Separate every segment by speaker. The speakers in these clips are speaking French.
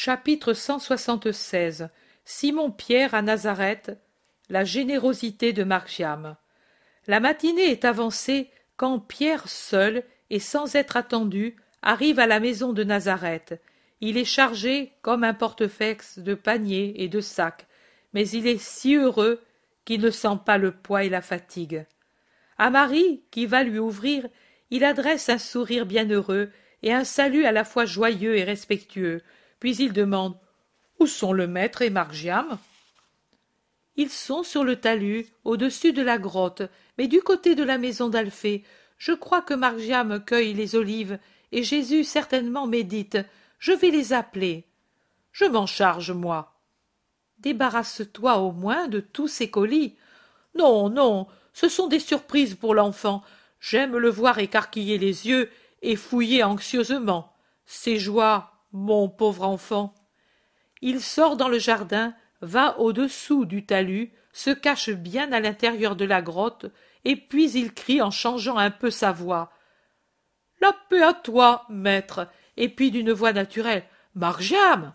Speaker 1: Chapitre 176 Simon-Pierre à Nazareth La générosité de Margiam La matinée est avancée quand Pierre seul et sans être attendu arrive à la maison de Nazareth. Il est chargé comme un portefex de paniers et de sacs, mais il est si heureux qu'il ne sent pas le poids et la fatigue. À Marie, qui va lui ouvrir, il adresse un sourire bienheureux et un salut à la fois joyeux et respectueux, puis il demande Où sont le maître et Margiam Ils sont sur le talus, au-dessus de la grotte, mais du côté de la maison d'Alphée. Je crois que Margiam cueille les olives, et Jésus certainement médite. Je vais les appeler. Je m'en charge, moi. Débarrasse-toi au moins de tous ces colis. Non, non, ce sont des surprises pour l'enfant. J'aime le voir écarquiller les yeux et fouiller anxieusement. Ses joies mon pauvre enfant. Il sort dans le jardin, va au-dessous du talus, se cache bien à l'intérieur de la grotte, et puis il crie en changeant un peu sa voix. La paix à toi, maître, et puis d'une voix naturelle. Margiam.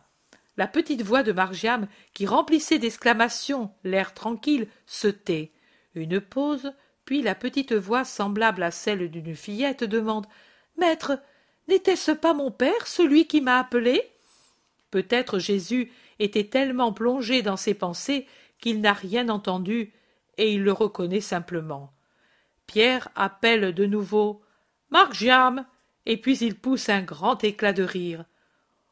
Speaker 1: La petite voix de Margiam, qui remplissait d'exclamations l'air tranquille, se tait. Une pause, puis la petite voix semblable à celle d'une fillette demande. Maître, N'était-ce pas mon père, celui qui m'a appelé Peut-être Jésus était tellement plongé dans ses pensées qu'il n'a rien entendu et il le reconnaît simplement. Pierre appelle de nouveau Marc Giam et puis il pousse un grand éclat de rire.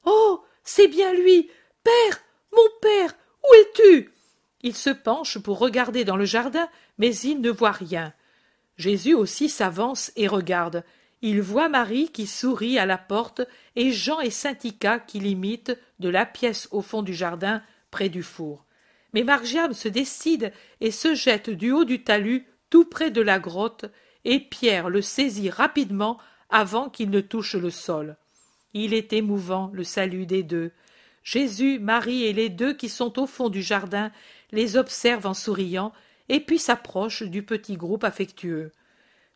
Speaker 1: Oh c'est bien lui Père Mon père Où es-tu Il se penche pour regarder dans le jardin, mais il ne voit rien. Jésus aussi s'avance et regarde, il voit Marie qui sourit à la porte et Jean et Syntica qui l'imitent de la pièce au fond du jardin, près du four. Mais Margiam se décide et se jette du haut du talus, tout près de la grotte, et Pierre le saisit rapidement avant qu'il ne touche le sol. Il est émouvant, le salut des deux. Jésus, Marie et les deux qui sont au fond du jardin les observent en souriant, et puis s'approchent du petit groupe affectueux.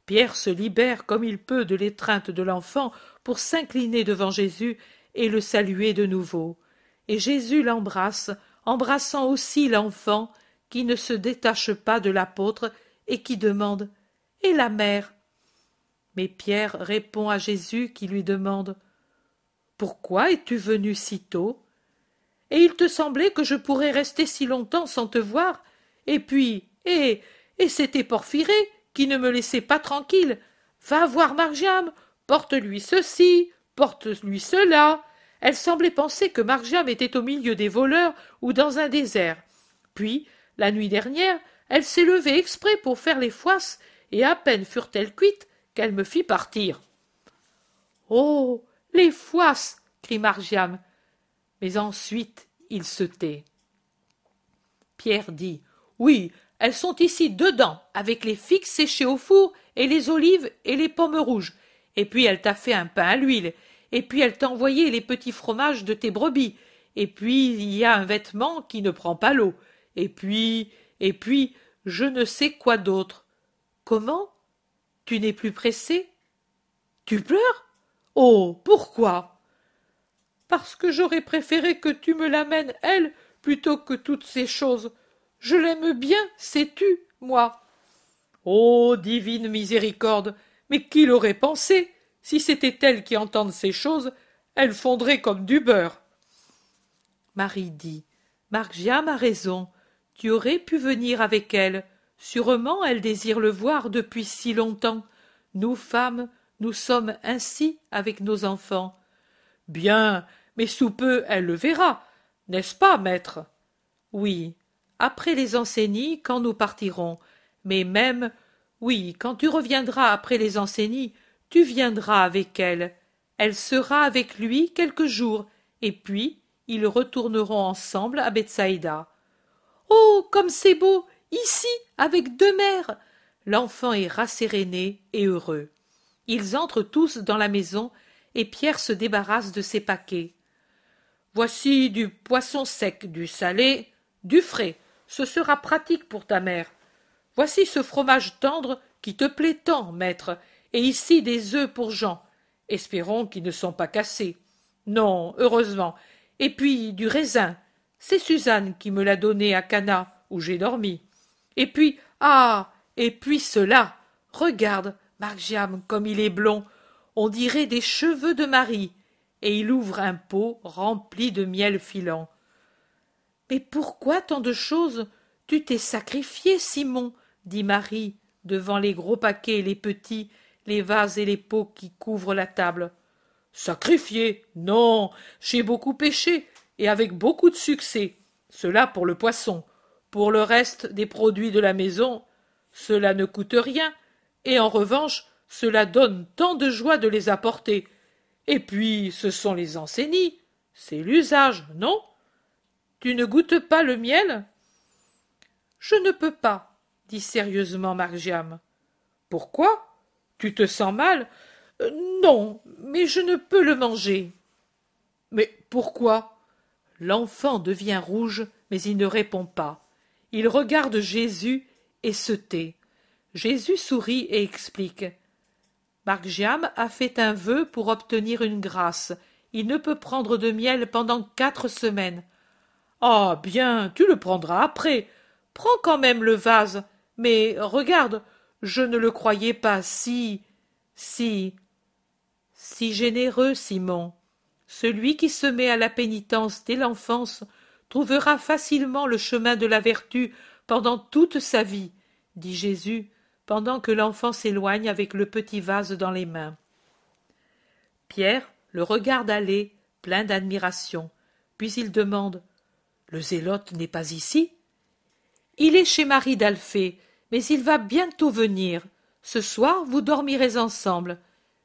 Speaker 1: Pierre se libère comme il peut de l'étreinte de l'enfant pour s'incliner devant Jésus et le saluer de nouveau. Et Jésus l'embrasse, embrassant aussi l'enfant qui ne se détache pas de l'apôtre et qui demande Et la mère Mais Pierre répond à Jésus qui lui demande Pourquoi es-tu venu si tôt Et il te semblait que je pourrais rester si longtemps sans te voir Et puis, et, eh, et c'était porphyré qui ne me laissait pas tranquille. Va voir Margiam, porte-lui ceci, porte-lui cela. Elle semblait penser que Margiam était au milieu des voleurs ou dans un désert. Puis, la nuit dernière, elle s'est levée exprès pour faire les foisses, et à peine furent-elles cuites qu'elle me fit partir. Oh les foisses crie Margiam. Mais ensuite il se tait. Pierre dit Oui, elles sont ici dedans, avec les figues séchées au four, et les olives et les pommes rouges. Et puis elle t'a fait un pain à l'huile. Et puis elle t'a envoyé les petits fromages de tes brebis. Et puis il y a un vêtement qui ne prend pas l'eau. Et puis, et puis, je ne sais quoi d'autre. Comment Tu n'es plus pressée Tu pleures Oh, pourquoi Parce que j'aurais préféré que tu me l'amènes, elle, plutôt que toutes ces choses. Je l'aime bien, sais-tu, moi. Ô oh, divine miséricorde Mais qui l'aurait pensé Si c'était elle qui entende ces choses, elle fondrait comme du beurre. Marie dit Margiam a raison. Tu aurais pu venir avec elle. Sûrement elle désire le voir depuis si longtemps. Nous, femmes, nous sommes ainsi avec nos enfants. Bien, mais sous peu elle le verra, n'est-ce pas, maître Oui, après les enseignies, quand nous partirons. Mais même, oui, quand tu reviendras après les enseignies, tu viendras avec elle. Elle sera avec lui quelques jours, et puis ils retourneront ensemble à Bethsaïda. Oh, comme c'est beau Ici, avec deux mères L'enfant est rasséréné et heureux. Ils entrent tous dans la maison et Pierre se débarrasse de ses paquets. Voici du poisson sec, du salé, du frais ce sera pratique pour ta mère. Voici ce fromage tendre qui te plaît tant, maître, et ici des œufs pour Jean. Espérons qu'ils ne sont pas cassés. Non, heureusement. Et puis du raisin. C'est Suzanne qui me l'a donné à Cana, où j'ai dormi. Et puis, ah, et puis cela. Regarde, Marc comme il est blond. On dirait des cheveux de Marie. Et il ouvre un pot rempli de miel filant. Mais pourquoi tant de choses Tu t'es sacrifié, Simon, dit Marie, devant les gros paquets les petits, les vases et les pots qui couvrent la table. Sacrifié Non, j'ai beaucoup pêché, et avec beaucoup de succès. Cela pour le poisson. Pour le reste des produits de la maison, cela ne coûte rien, et en revanche, cela donne tant de joie de les apporter. Et puis, ce sont les enseignies. C'est l'usage, non tu ne goûtes pas le miel Je ne peux pas, dit sérieusement Margiam. Pourquoi Tu te sens mal euh, Non, mais je ne peux le manger. Mais pourquoi L'enfant devient rouge, mais il ne répond pas. Il regarde Jésus et se tait. Jésus sourit et explique. Margiam a fait un vœu pour obtenir une grâce. Il ne peut prendre de miel pendant quatre semaines. Ah bien, tu le prendras après. Prends quand même le vase. Mais regarde, je ne le croyais pas si. si. si généreux, Simon. Celui qui se met à la pénitence dès l'enfance trouvera facilement le chemin de la vertu pendant toute sa vie, dit Jésus, pendant que l'enfant s'éloigne avec le petit vase dans les mains. Pierre le regarde aller, plein d'admiration, puis il demande le zélote n'est pas ici. Il est chez Marie d'Alphée, mais il va bientôt venir. Ce soir, vous dormirez ensemble.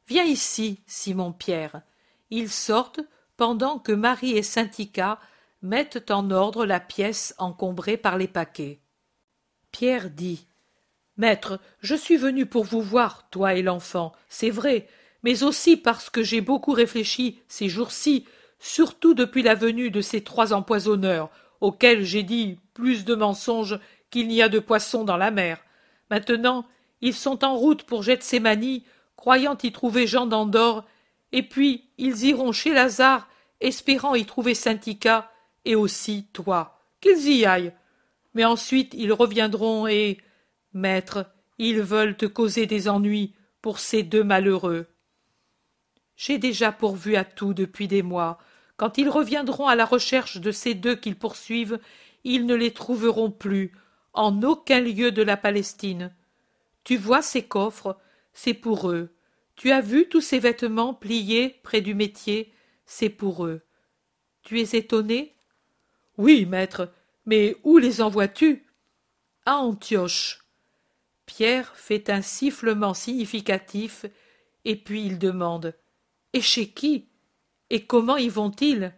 Speaker 1: Viens ici, Simon-Pierre. Ils sortent pendant que Marie et Syntica mettent en ordre la pièce encombrée par les paquets. Pierre dit Maître, je suis venu pour vous voir, toi et l'enfant, c'est vrai, mais aussi parce que j'ai beaucoup réfléchi ces jours-ci surtout depuis la venue de ces trois empoisonneurs, auxquels j'ai dit plus de mensonges qu'il n'y a de poissons dans la mer. Maintenant, ils sont en route pour Gethsemane, croyant y trouver Jean d'Andorre, et puis ils iront chez Lazare, espérant y trouver Syntica, et aussi toi. Qu'ils y aillent. Mais ensuite ils reviendront et. Maître, ils veulent te causer des ennuis pour ces deux malheureux. J'ai déjà pourvu à tout depuis des mois, quand ils reviendront à la recherche de ces deux qu'ils poursuivent, ils ne les trouveront plus, en aucun lieu de la Palestine. Tu vois ces coffres, c'est pour eux. Tu as vu tous ces vêtements pliés près du métier, c'est pour eux. Tu es étonné Oui, maître, mais où les envoies-tu À Antioche. Pierre fait un sifflement significatif, et puis il demande Et chez qui et comment y vont-ils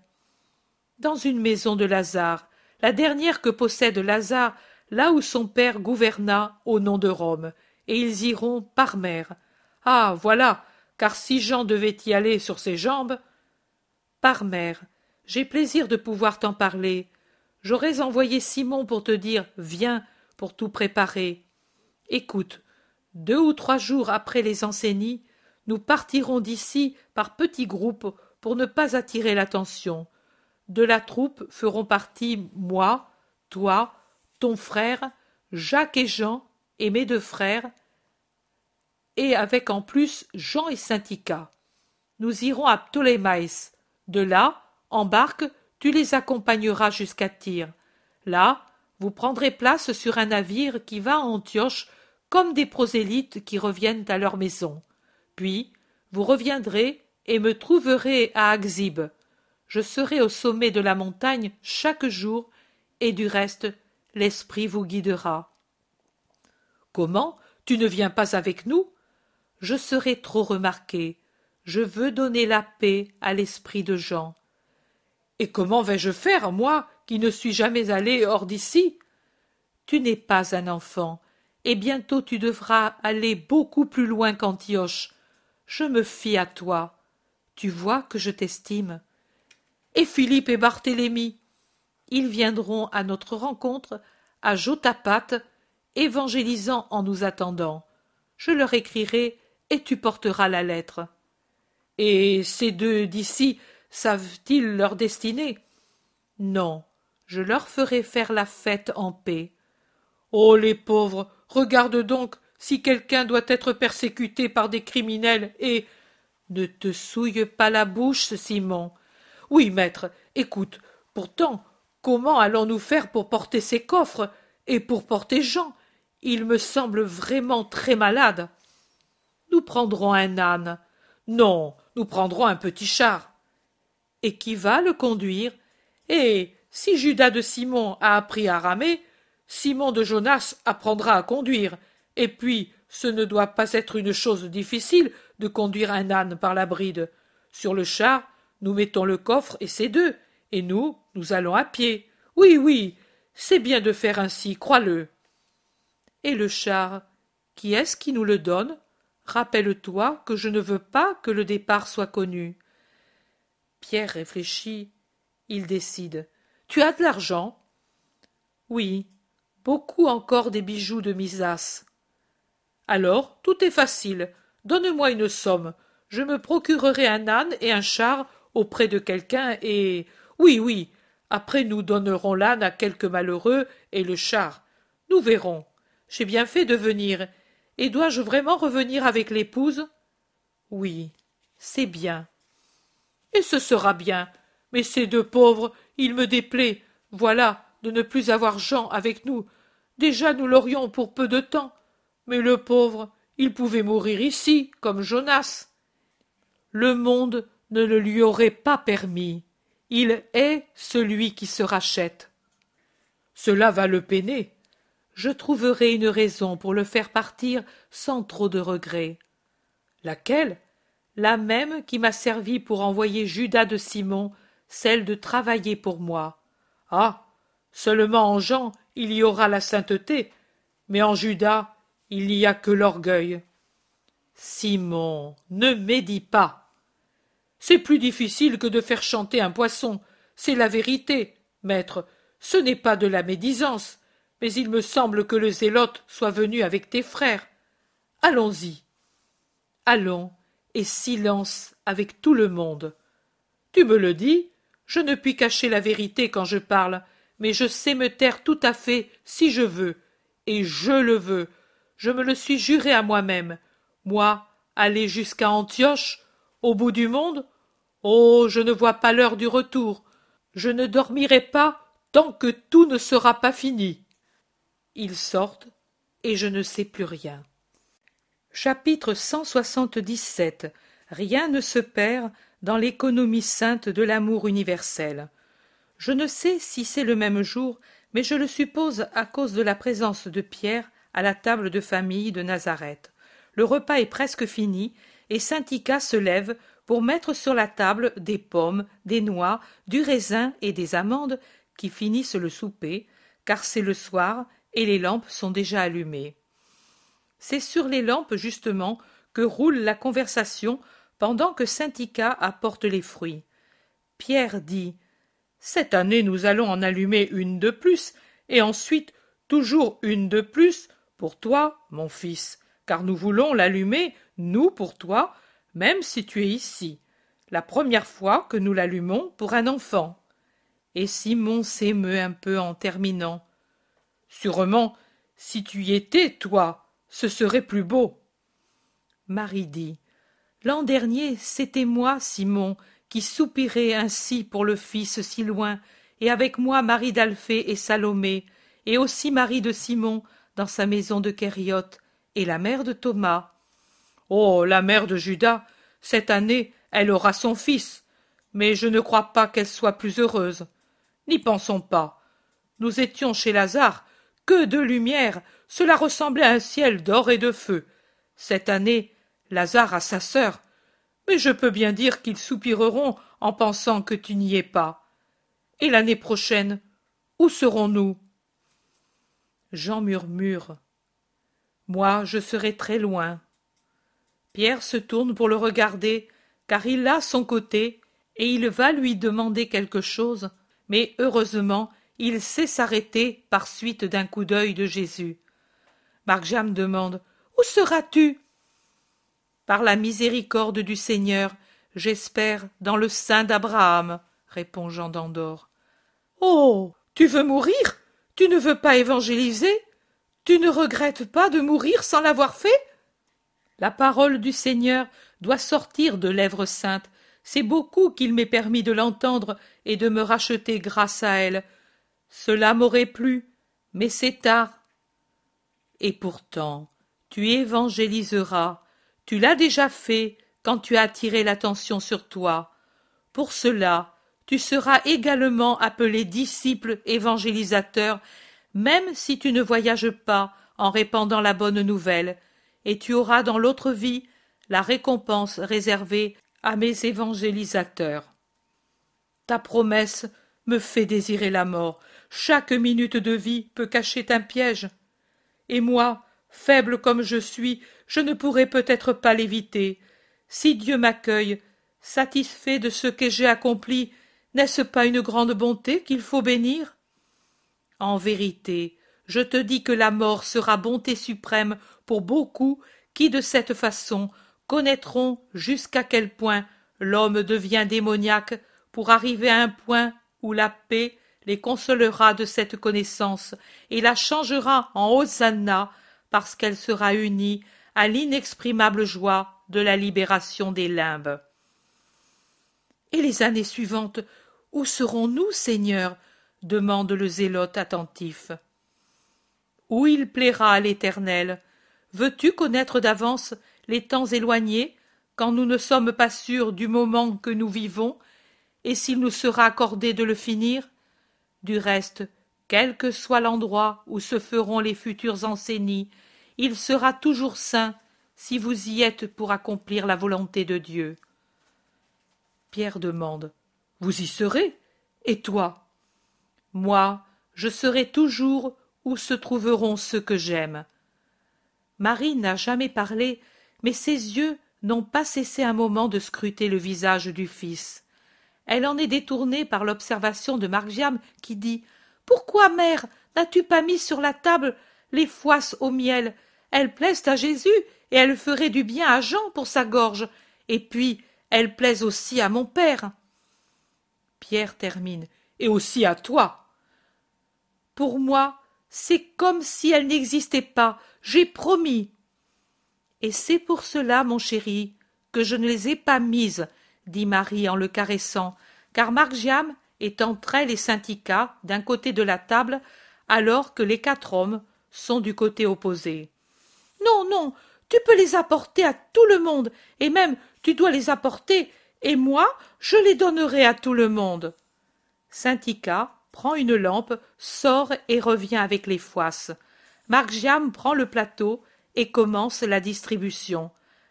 Speaker 1: Dans une maison de Lazare, la dernière que possède Lazare, là où son père gouverna au nom de Rome, et ils iront par mer. Ah, voilà, car si Jean devait y aller sur ses jambes. Par mer, j'ai plaisir de pouvoir t'en parler. J'aurais envoyé Simon pour te dire viens pour tout préparer. Écoute, deux ou trois jours après les enseignes, nous partirons d'ici par petits groupes pour ne pas attirer l'attention, de la troupe feront partie moi, toi, ton frère, Jacques et Jean, et mes deux frères, et avec en plus Jean et Sintica. Nous irons à Ptolémaïs. De là, en barque, tu les accompagneras jusqu'à Tyr. Là, vous prendrez place sur un navire qui va à Antioche comme des prosélytes qui reviennent à leur maison. Puis, vous reviendrez et me trouverai à Axib. Je serai au sommet de la montagne chaque jour, et du reste, l'Esprit vous guidera. Comment Tu ne viens pas avec nous Je serai trop remarqué. Je veux donner la paix à l'esprit de Jean. Et comment vais-je faire, moi, qui ne suis jamais allé hors d'ici Tu n'es pas un enfant, et bientôt tu devras aller beaucoup plus loin qu'Antioche. Je me fie à toi. Tu vois que je t'estime. Et Philippe et Barthélemy Ils viendront à notre rencontre à Jotapat, évangélisant en nous attendant. Je leur écrirai et tu porteras la lettre. Et ces deux d'ici savent-ils leur destinée Non, je leur ferai faire la fête en paix. Oh les pauvres, regarde donc si quelqu'un doit être persécuté par des criminels et ne te souille pas la bouche, Simon. Oui, maître, écoute, pourtant, comment allons-nous faire pour porter ces coffres et pour porter Jean Il me semble vraiment très malade. Nous prendrons un âne. Non, nous prendrons un petit char. Et qui va le conduire Eh, si Judas de Simon a appris à ramer, Simon de Jonas apprendra à conduire. Et puis, ce ne doit pas être une chose difficile de conduire un âne par la bride. Sur le char, nous mettons le coffre et ses deux, et nous, nous allons à pied. Oui, oui, c'est bien de faire ainsi, crois-le. Et le char, qui est-ce qui nous le donne Rappelle-toi que je ne veux pas que le départ soit connu. Pierre réfléchit. Il décide. Tu as de l'argent Oui, beaucoup encore des bijoux de Misas. Alors tout est facile. Donne-moi une somme. Je me procurerai un âne et un char auprès de quelqu'un et. Oui, oui. Après, nous donnerons l'âne à quelque malheureux et le char. Nous verrons. J'ai bien fait de venir. Et dois-je vraiment revenir avec l'épouse Oui, c'est bien. Et ce sera bien. Mais ces deux pauvres, il me déplaît, voilà, de ne plus avoir Jean avec nous. Déjà nous l'aurions pour peu de temps. Mais le pauvre, il pouvait mourir ici, comme Jonas. Le monde ne le lui aurait pas permis. Il est celui qui se rachète. Cela va le peiner. Je trouverai une raison pour le faire partir sans trop de regrets. Laquelle La même qui m'a servi pour envoyer Judas de Simon, celle de travailler pour moi. Ah Seulement en Jean, il y aura la sainteté, mais en Judas, il n'y a que l'orgueil. Simon, ne médis pas. C'est plus difficile que de faire chanter un poisson. C'est la vérité, maître. Ce n'est pas de la médisance, mais il me semble que le zélote soit venu avec tes frères. Allons-y. Allons, et silence avec tout le monde. Tu me le dis, je ne puis cacher la vérité quand je parle, mais je sais me taire tout à fait si je veux, et je le veux, je me le suis juré à moi-même. Moi, aller jusqu'à Antioche, au bout du monde Oh, je ne vois pas l'heure du retour. Je ne dormirai pas tant que tout ne sera pas fini. Ils sortent et je ne sais plus rien. Chapitre 177 Rien ne se perd dans l'économie sainte de l'amour universel. Je ne sais si c'est le même jour, mais je le suppose à cause de la présence de Pierre à la table de famille de Nazareth. Le repas est presque fini, et saint se lève pour mettre sur la table des pommes, des noix, du raisin et des amandes qui finissent le souper, car c'est le soir et les lampes sont déjà allumées. C'est sur les lampes justement que roule la conversation pendant que saint apporte les fruits. Pierre dit Cette année, nous allons en allumer une de plus, et ensuite toujours une de plus pour toi, mon fils, car nous voulons l'allumer, nous, pour toi, même si tu es ici, la première fois que nous l'allumons pour un enfant. Et Simon s'émeut un peu en terminant. Sûrement, si tu y étais, toi, ce serait plus beau. Marie dit. L'an dernier, c'était moi, Simon, qui soupirais ainsi pour le fils si loin, et avec moi Marie d'Alphée et Salomé, et aussi Marie de Simon, dans sa maison de Kériot, et la mère de Thomas. Oh, la mère de Judas, cette année, elle aura son fils, mais je ne crois pas qu'elle soit plus heureuse. N'y pensons pas. Nous étions chez Lazare, que de lumière, cela ressemblait à un ciel d'or et de feu. Cette année, Lazare a sa sœur, mais je peux bien dire qu'ils soupireront en pensant que tu n'y es pas. Et l'année prochaine, où serons-nous Jean murmure. Moi, je serai très loin. Pierre se tourne pour le regarder, car il a son côté, et il va lui demander quelque chose, mais heureusement, il sait s'arrêter par suite d'un coup d'œil de Jésus. Marjam demande Où seras-tu Par la miséricorde du Seigneur, j'espère dans le sein d'Abraham, répond Jean d'Andorre. Oh Tu veux mourir tu ne veux pas évangéliser Tu ne regrettes pas de mourir sans l'avoir fait La parole du Seigneur doit sortir de lèvres saintes. C'est beaucoup qu'il m'est permis de l'entendre et de me racheter grâce à elle. Cela m'aurait plu, mais c'est tard. Et pourtant, tu évangéliseras. Tu l'as déjà fait quand tu as attiré l'attention sur toi. Pour cela, tu seras également appelé disciple évangélisateur, même si tu ne voyages pas en répandant la bonne nouvelle, et tu auras dans l'autre vie la récompense réservée à mes évangélisateurs. Ta promesse me fait désirer la mort. Chaque minute de vie peut cacher un piège. Et moi, faible comme je suis, je ne pourrai peut-être pas l'éviter. Si Dieu m'accueille, satisfait de ce que j'ai accompli, n'est-ce pas une grande bonté qu'il faut bénir En vérité, je te dis que la mort sera bonté suprême pour beaucoup qui, de cette façon, connaîtront jusqu'à quel point l'homme devient démoniaque pour arriver à un point où la paix les consolera de cette connaissance et la changera en hosanna parce qu'elle sera unie à l'inexprimable joie de la libération des limbes. Et les années suivantes, où serons-nous, Seigneur demande le zélote attentif. Où il plaira à l'Éternel. Veux-tu connaître d'avance les temps éloignés, quand nous ne sommes pas sûrs du moment que nous vivons, et s'il nous sera accordé de le finir Du reste, quel que soit l'endroit où se feront les futures enseignies, il sera toujours saint si vous y êtes pour accomplir la volonté de Dieu. Pierre demande vous y serez. Et toi Moi, je serai toujours où se trouveront ceux que j'aime. Marie n'a jamais parlé, mais ses yeux n'ont pas cessé un moment de scruter le visage du fils. Elle en est détournée par l'observation de Margiam qui dit Pourquoi, mère, n'as-tu pas mis sur la table les foisses au miel Elles plaisent à Jésus et elles feraient du bien à Jean pour sa gorge. Et puis, elles plaisent aussi à mon père. Pierre termine, et aussi à toi. Pour moi, c'est comme si elles n'existait pas, j'ai promis. Et c'est pour cela, mon chéri, que je ne les ai pas mises, dit Marie en le caressant, car Marc-Giam est entre elle et d'un côté de la table, alors que les quatre hommes sont du côté opposé. Non, non, tu peux les apporter à tout le monde, et même tu dois les apporter et moi je les donnerai à tout le monde. Saintica prend une lampe, sort et revient avec les foisses. Margiam prend le plateau et commence la distribution.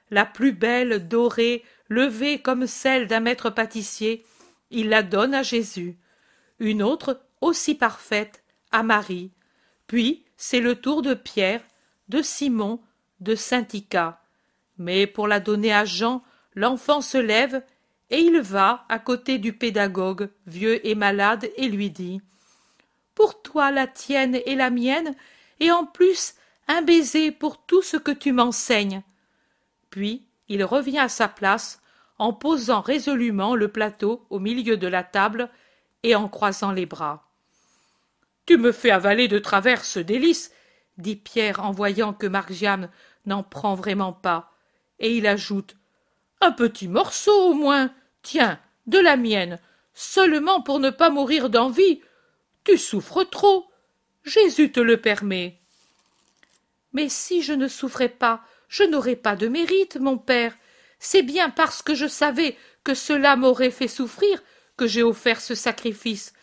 Speaker 1: La plus belle, dorée, levée comme celle d'un maître pâtissier, il la donne à Jésus. Une autre, aussi parfaite, à Marie. Puis c'est le tour de Pierre, de Simon, de Saintica. Mais pour la donner à Jean, l'enfant se lève et il va à côté du pédagogue, vieux et malade, et lui dit Pour toi la tienne et la mienne, et en plus un baiser pour tout ce que tu m'enseignes. Puis il revient à sa place, en posant résolument le plateau au milieu de la table et en croisant les bras. Tu me fais avaler de travers ce délice, dit Pierre en voyant que Margiane n'en prend vraiment pas, et il ajoute. Un petit morceau au moins tiens, de la mienne, seulement pour ne pas mourir d'envie. Tu souffres trop. Jésus te le permet. Mais si je ne souffrais pas, je n'aurais pas de mérite, mon père. C'est bien parce que je savais que cela m'aurait fait souffrir que j'ai offert ce sacrifice.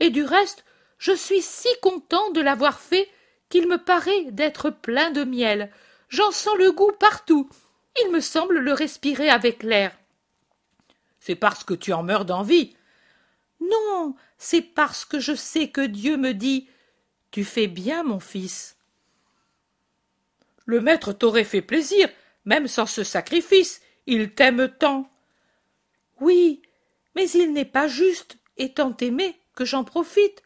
Speaker 1: Et du reste, je suis si content de l'avoir fait qu'il me paraît d'être plein de miel. J'en sens le goût partout. Il me semble le respirer avec l'air. C'est parce que tu en meurs d'envie. Non, c'est parce que je sais que Dieu me dit Tu fais bien, mon fils. Le maître t'aurait fait plaisir, même sans ce sacrifice. Il t'aime tant. Oui, mais il n'est pas juste, étant aimé, que j'en profite.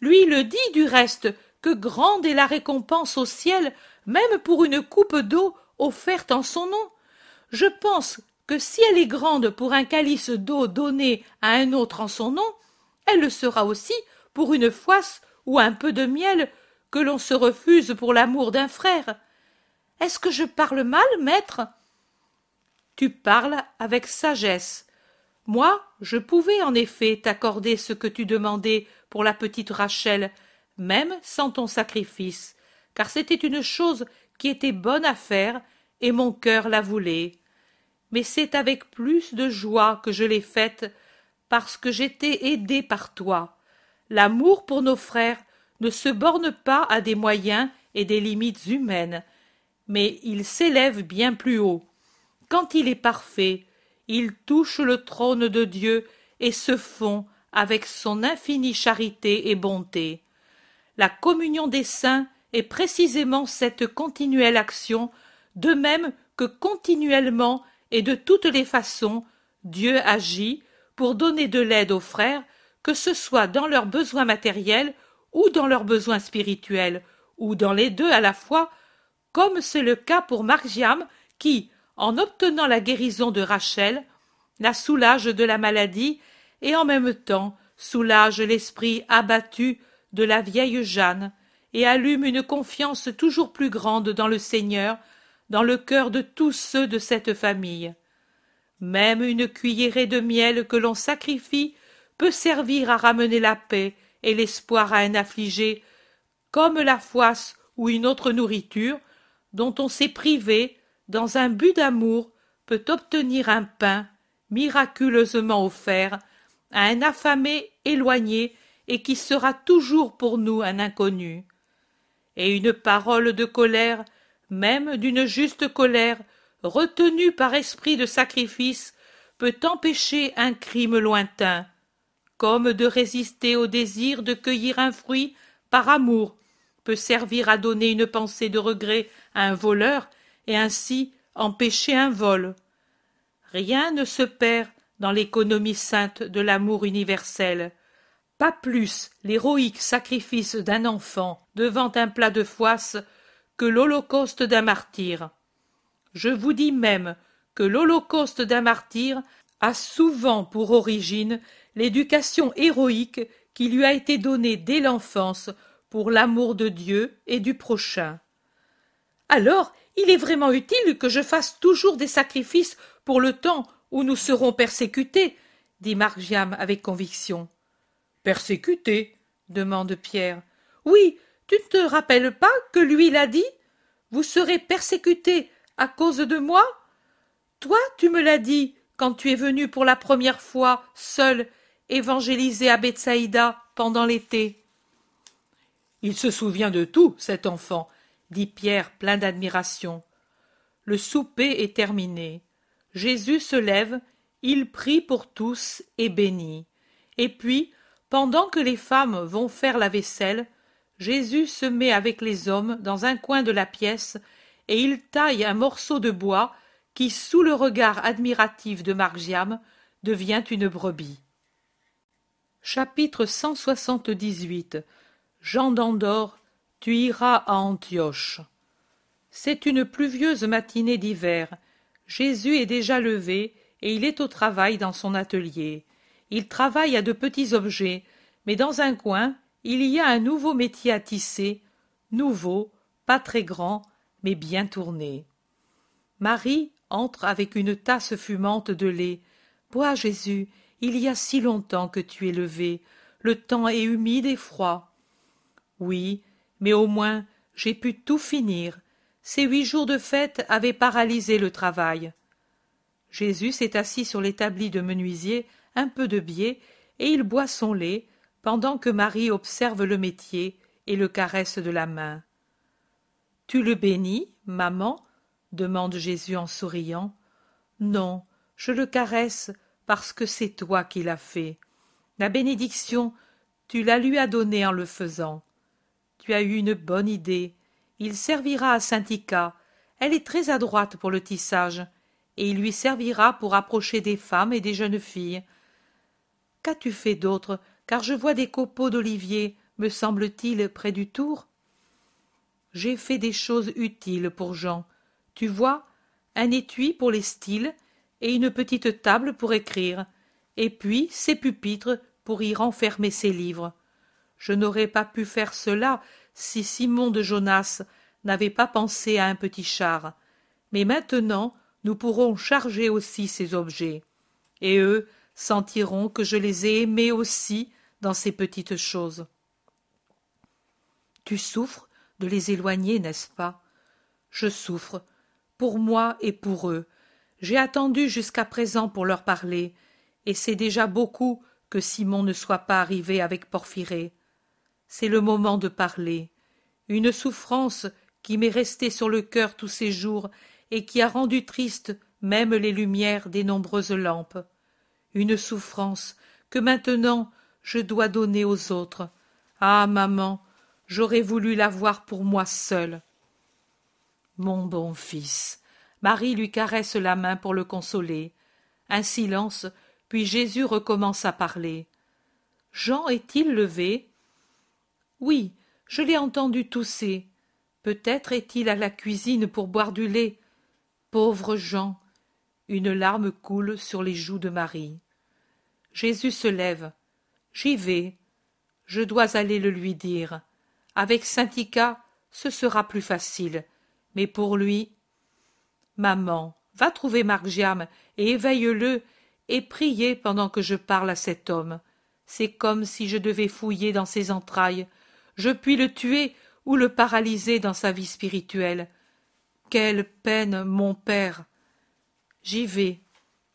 Speaker 1: Lui le dit du reste, que grande est la récompense au ciel, même pour une coupe d'eau offerte en son nom. Je pense que si elle est grande pour un calice d'eau donné à un autre en son nom, elle le sera aussi pour une foisse ou un peu de miel que l'on se refuse pour l'amour d'un frère. Est-ce que je parle mal, maître Tu parles avec sagesse. Moi, je pouvais en effet t'accorder ce que tu demandais pour la petite Rachel, même sans ton sacrifice, car c'était une chose qui était bonne à faire et mon cœur la voulait mais c'est avec plus de joie que je l'ai faite parce que j'étais aidé par toi. L'amour pour nos frères ne se borne pas à des moyens et des limites humaines, mais il s'élève bien plus haut. Quand il est parfait, il touche le trône de Dieu et se fond avec son infinie charité et bonté. La communion des saints est précisément cette continuelle action, de même que continuellement et de toutes les façons, Dieu agit pour donner de l'aide aux frères, que ce soit dans leurs besoins matériels ou dans leurs besoins spirituels, ou dans les deux à la fois, comme c'est le cas pour Margiam qui, en obtenant la guérison de Rachel, la soulage de la maladie et en même temps soulage l'esprit abattu de la vieille Jeanne et allume une confiance toujours plus grande dans le Seigneur dans le cœur de tous ceux de cette famille. Même une cuillerée de miel que l'on sacrifie peut servir à ramener la paix et l'espoir à un affligé, comme la foisse ou une autre nourriture dont on s'est privé dans un but d'amour peut obtenir un pain miraculeusement offert à un affamé éloigné et qui sera toujours pour nous un inconnu. Et une parole de colère même d'une juste colère, retenue par esprit de sacrifice, peut empêcher un crime lointain, comme de résister au désir de cueillir un fruit par amour peut servir à donner une pensée de regret à un voleur et ainsi empêcher un vol. Rien ne se perd dans l'économie sainte de l'amour universel. Pas plus l'héroïque sacrifice d'un enfant devant un plat de foisse que l'holocauste d'un martyr. Je vous dis même que l'holocauste d'un martyr a souvent pour origine l'éducation héroïque qui lui a été donnée dès l'enfance pour l'amour de Dieu et du prochain. Alors, il est vraiment utile que je fasse toujours des sacrifices pour le temps où nous serons persécutés, dit Margiam avec conviction. Persécutés demande Pierre. Oui, tu ne te rappelles pas que lui l'a dit Vous serez persécuté à cause de moi Toi, tu me l'as dit quand tu es venu pour la première fois seul évangéliser à Bethsaïda pendant l'été. Il se souvient de tout, cet enfant, dit Pierre plein d'admiration. Le souper est terminé. Jésus se lève, il prie pour tous et bénit. Et puis, pendant que les femmes vont faire la vaisselle, Jésus se met avec les hommes dans un coin de la pièce, et il taille un morceau de bois qui, sous le regard admiratif de Margiam, devient une brebis. Chapitre 178 Jean d'Andorre, tu iras à Antioche. C'est une pluvieuse matinée d'hiver. Jésus est déjà levé et il est au travail dans son atelier. Il travaille à de petits objets, mais dans un coin, il y a un nouveau métier à tisser, nouveau, pas très grand, mais bien tourné. Marie entre avec une tasse fumante de lait. Bois, Jésus, il y a si longtemps que tu es levé. Le temps est humide et froid. Oui, mais au moins j'ai pu tout finir. Ces huit jours de fête avaient paralysé le travail. Jésus s'est assis sur l'établi de menuisier, un peu de biais, et il boit son lait, pendant que Marie observe le métier et le caresse de la main. Tu le bénis, maman demande Jésus en souriant. Non, je le caresse parce que c'est toi qui l'as fait. La bénédiction, tu la lui as donnée en le faisant. Tu as eu une bonne idée. Il servira à Saintica. Elle est très adroite pour le tissage, et il lui servira pour approcher des femmes et des jeunes filles. Qu'as-tu fait d'autre car je vois des copeaux d'olivier, me semble-t-il, près du tour. J'ai fait des choses utiles pour Jean. Tu vois, un étui pour les styles et une petite table pour écrire, et puis ses pupitres pour y renfermer ses livres. Je n'aurais pas pu faire cela si Simon de Jonas n'avait pas pensé à un petit char. Mais maintenant, nous pourrons charger aussi ces objets. Et eux sentiront que je les ai aimés aussi dans ces petites choses. Tu souffres de les éloigner, n'est-ce pas Je souffre, pour moi et pour eux. J'ai attendu jusqu'à présent pour leur parler, et c'est déjà beaucoup que Simon ne soit pas arrivé avec Porphyré C'est le moment de parler. Une souffrance qui m'est restée sur le cœur tous ces jours et qui a rendu triste même les lumières des nombreuses lampes. Une souffrance que maintenant je dois donner aux autres. Ah, maman, j'aurais voulu l'avoir pour moi seule. Mon bon fils. Marie lui caresse la main pour le consoler. Un silence, puis Jésus recommence à parler. Jean est-il levé Oui, je l'ai entendu tousser. Peut-être est-il à la cuisine pour boire du lait. Pauvre Jean. Une larme coule sur les joues de Marie. Jésus se lève. J'y vais. Je dois aller le lui dire. Avec syndicat, ce sera plus facile. Mais pour lui. Maman, va trouver Margiam et éveille-le et priez pendant que je parle à cet homme. C'est comme si je devais fouiller dans ses entrailles. Je puis le tuer ou le paralyser dans sa vie spirituelle. Quelle peine, mon père. J'y vais.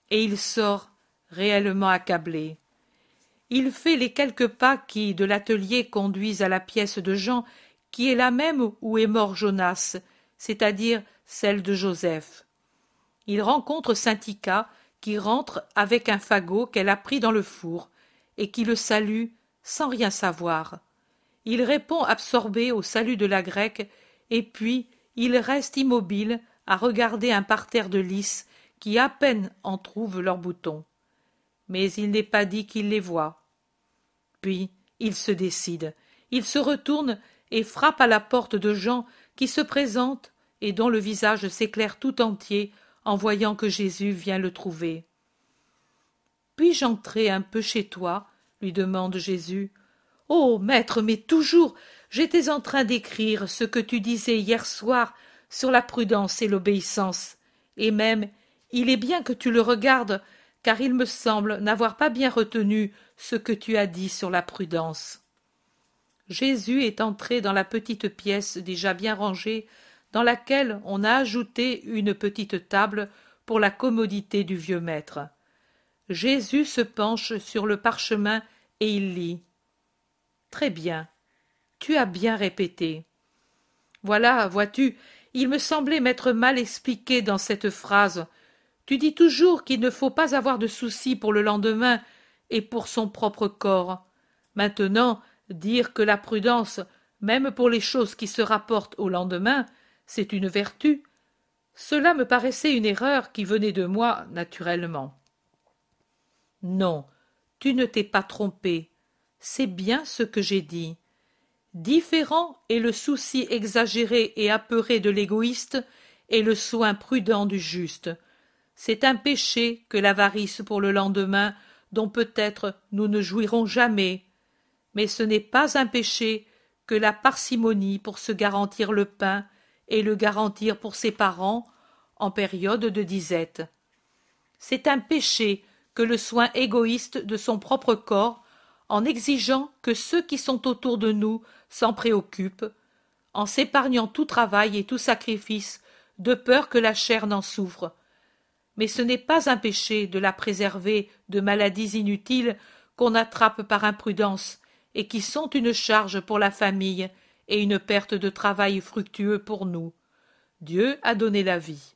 Speaker 1: Et il sort réellement accablé il fait les quelques pas qui de l'atelier conduisent à la pièce de Jean, qui est la même où est mort Jonas, c'est-à-dire celle de Joseph. Il rencontre Syntica, qui rentre avec un fagot qu'elle a pris dans le four, et qui le salue sans rien savoir. Il répond absorbé au salut de la grecque, et puis il reste immobile à regarder un parterre de lys qui à peine en trouve leurs boutons. Mais il n'est pas dit qu'il les voit. Puis il se décide, il se retourne et frappe à la porte de Jean qui se présente et dont le visage s'éclaire tout entier en voyant que Jésus vient le trouver. Puis-je entrer un peu chez toi lui demande Jésus. Oh, maître, mais toujours j'étais en train d'écrire ce que tu disais hier soir sur la prudence et l'obéissance. Et même, il est bien que tu le regardes, car il me semble n'avoir pas bien retenu ce que tu as dit sur la prudence. Jésus est entré dans la petite pièce déjà bien rangée, dans laquelle on a ajouté une petite table pour la commodité du vieux maître. Jésus se penche sur le parchemin et il lit. Très bien. Tu as bien répété. Voilà, vois-tu, il me semblait m'être mal expliqué dans cette phrase. Tu dis toujours qu'il ne faut pas avoir de soucis pour le lendemain et pour son propre corps. Maintenant, dire que la prudence, même pour les choses qui se rapportent au lendemain, c'est une vertu, cela me paraissait une erreur qui venait de moi naturellement. Non, tu ne t'es pas trompé. C'est bien ce que j'ai dit. Différent est le souci exagéré et apeuré de l'égoïste et le soin prudent du juste. C'est un péché que l'avarice pour le lendemain dont peut-être nous ne jouirons jamais. Mais ce n'est pas un péché que la parcimonie pour se garantir le pain et le garantir pour ses parents en période de disette. C'est un péché que le soin égoïste de son propre corps en exigeant que ceux qui sont autour de nous s'en préoccupent, en s'épargnant tout travail et tout sacrifice, de peur que la chair n'en souffre, mais ce n'est pas un péché de la préserver de maladies inutiles qu'on attrape par imprudence et qui sont une charge pour la famille et une perte de travail fructueux pour nous. Dieu a donné la vie.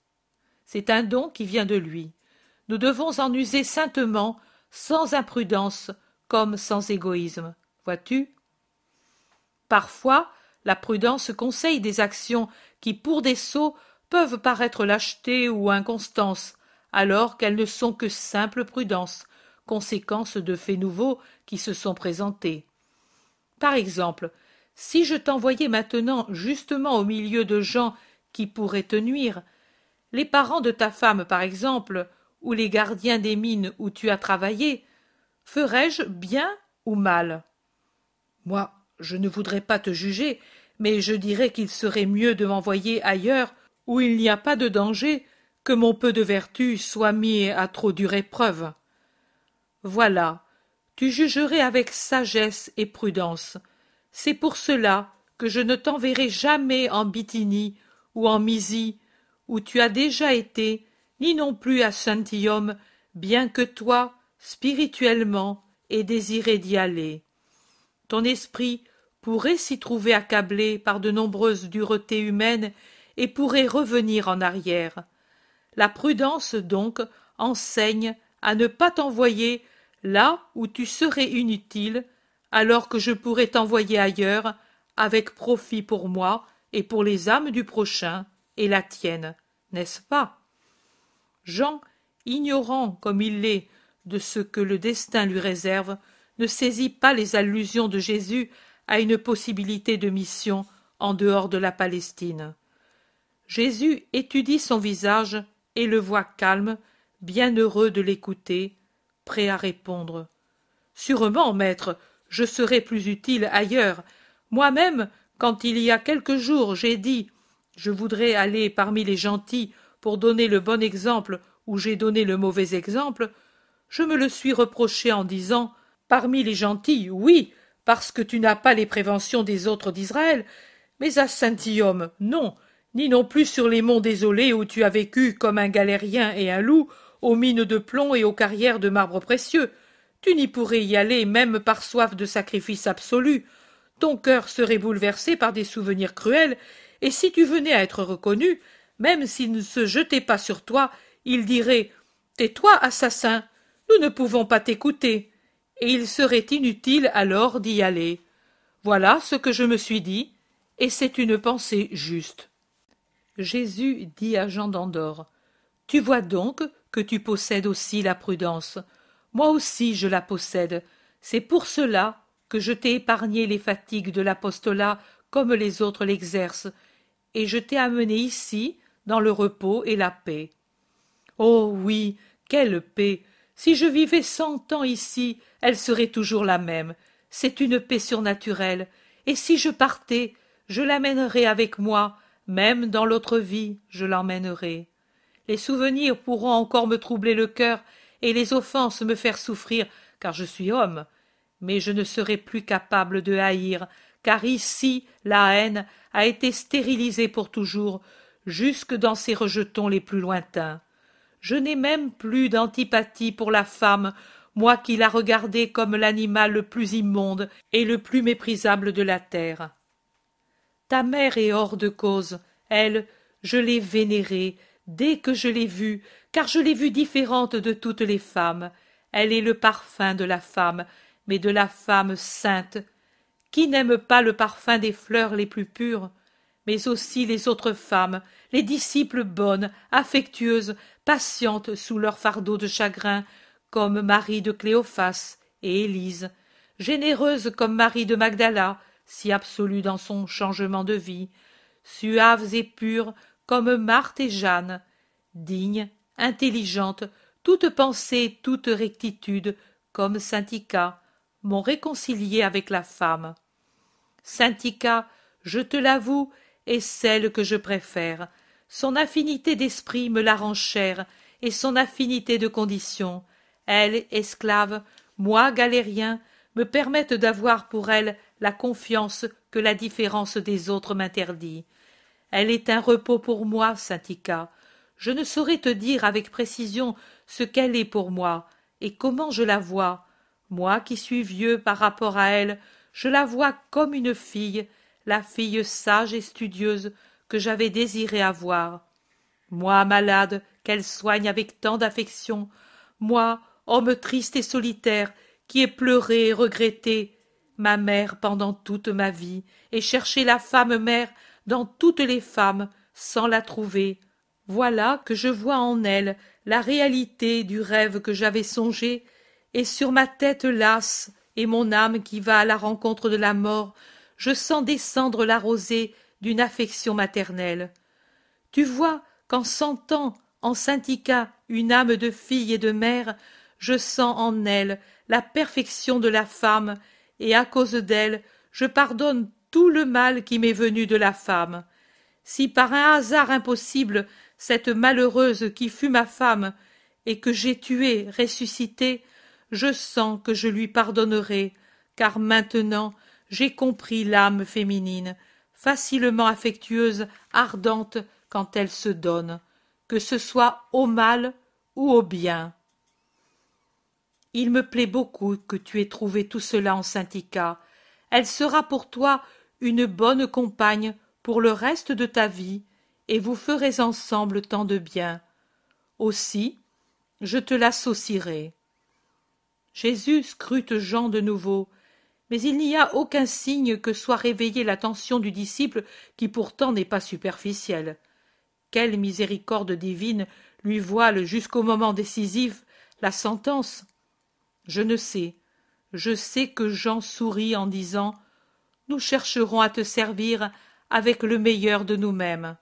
Speaker 1: C'est un don qui vient de lui. Nous devons en user saintement, sans imprudence, comme sans égoïsme. Vois-tu Parfois, la prudence conseille des actions qui, pour des sots, peuvent paraître lâcheté ou inconstance, alors qu'elles ne sont que simples prudences, conséquences de faits nouveaux qui se sont présentés. Par exemple, si je t'envoyais maintenant justement au milieu de gens qui pourraient te nuire, les parents de ta femme, par exemple, ou les gardiens des mines où tu as travaillé, ferais-je bien ou mal Moi, je ne voudrais pas te juger, mais je dirais qu'il serait mieux de m'envoyer ailleurs où il n'y a pas de danger que mon peu de vertu soit mis à trop dure épreuve. Voilà, tu jugerais avec sagesse et prudence. C'est pour cela que je ne t'enverrai jamais en Bithynie ou en Misie, où tu as déjà été, ni non plus à saint bien que toi, spirituellement, aies désiré d'y aller. Ton esprit pourrait s'y trouver accablé par de nombreuses duretés humaines et pourrait revenir en arrière. La prudence donc enseigne à ne pas t'envoyer là où tu serais inutile, alors que je pourrais t'envoyer ailleurs avec profit pour moi et pour les âmes du prochain et la tienne, n'est-ce pas Jean, ignorant comme il l'est de ce que le destin lui réserve, ne saisit pas les allusions de Jésus à une possibilité de mission en dehors de la Palestine. Jésus étudie son visage et le voit calme bien heureux de l'écouter prêt à répondre sûrement maître je serai plus utile ailleurs moi-même quand il y a quelques jours j'ai dit je voudrais aller parmi les gentils pour donner le bon exemple où j'ai donné le mauvais exemple je me le suis reproché en disant parmi les gentils oui parce que tu n'as pas les préventions des autres d'israël mais à saint non ni non plus sur les monts désolés où tu as vécu comme un galérien et un loup, aux mines de plomb et aux carrières de marbre précieux. Tu n'y pourrais y aller même par soif de sacrifice absolu. Ton cœur serait bouleversé par des souvenirs cruels, et si tu venais à être reconnu, même s'il ne se jetait pas sur toi, il dirait Tais-toi, assassin, nous ne pouvons pas t'écouter. Et il serait inutile alors d'y aller. Voilà ce que je me suis dit, et c'est une pensée juste. Jésus dit à Jean d'Andorre Tu vois donc que tu possèdes aussi la prudence. Moi aussi je la possède. C'est pour cela que je t'ai épargné les fatigues de l'apostolat comme les autres l'exercent, et je t'ai amené ici dans le repos et la paix. Oh oui, quelle paix Si je vivais cent ans ici, elle serait toujours la même. C'est une paix surnaturelle. Et si je partais, je l'amènerais avec moi, même dans l'autre vie, je l'emmènerai. Les souvenirs pourront encore me troubler le cœur et les offenses me faire souffrir, car je suis homme. Mais je ne serai plus capable de haïr, car ici la haine a été stérilisée pour toujours, jusque dans ses rejetons les plus lointains. Je n'ai même plus d'antipathie pour la femme, moi qui la regardais comme l'animal le plus immonde et le plus méprisable de la terre ta mère est hors de cause elle je l'ai vénérée dès que je l'ai vue car je l'ai vue différente de toutes les femmes elle est le parfum de la femme mais de la femme sainte qui n'aime pas le parfum des fleurs les plus pures mais aussi les autres femmes, les disciples bonnes, affectueuses, patientes sous leur fardeau de chagrin, comme Marie de Cléophas et Élise, généreuses comme Marie de Magdala, si absolue dans son changement de vie, suaves et pures comme Marthe et Jeanne, dignes, intelligentes, toute pensée, toute rectitude, comme Syntica, m'ont réconcilié avec la femme. Syntica, je te l'avoue, est celle que je préfère. Son affinité d'esprit me la rend chère, et son affinité de condition. Elle, esclave, moi, galérien, me permettent d'avoir pour elle la confiance que la différence des autres m'interdit. Elle est un repos pour moi, Syntica. Je ne saurais te dire avec précision ce qu'elle est pour moi et comment je la vois. Moi qui suis vieux par rapport à elle, je la vois comme une fille, la fille sage et studieuse que j'avais désiré avoir. Moi malade qu'elle soigne avec tant d'affection, moi homme triste et solitaire qui ai pleuré et regretté, ma mère pendant toute ma vie, et chercher la femme mère dans toutes les femmes sans la trouver. Voilà que je vois en elle la réalité du rêve que j'avais songé, et sur ma tête lasse et mon âme qui va à la rencontre de la mort, je sens descendre la rosée d'une affection maternelle. Tu vois qu'en sentant en syndicat une âme de fille et de mère, je sens en elle la perfection de la femme et à cause d'elle, je pardonne tout le mal qui m'est venu de la femme. Si par un hasard impossible, cette malheureuse qui fut ma femme, et que j'ai tuée, ressuscitée, je sens que je lui pardonnerai, car maintenant j'ai compris l'âme féminine, facilement affectueuse, ardente quand elle se donne, que ce soit au mal ou au bien. Il me plaît beaucoup que tu aies trouvé tout cela en syndicat. Elle sera pour toi une bonne compagne pour le reste de ta vie, et vous ferez ensemble tant de bien. Aussi, je te l'associerai. Jésus scrute Jean de nouveau, mais il n'y a aucun signe que soit réveillée l'attention du disciple qui pourtant n'est pas superficielle. Quelle miséricorde divine lui voile jusqu'au moment décisif la sentence je ne sais. Je sais que Jean sourit en disant Nous chercherons à te servir avec le meilleur de nous-mêmes.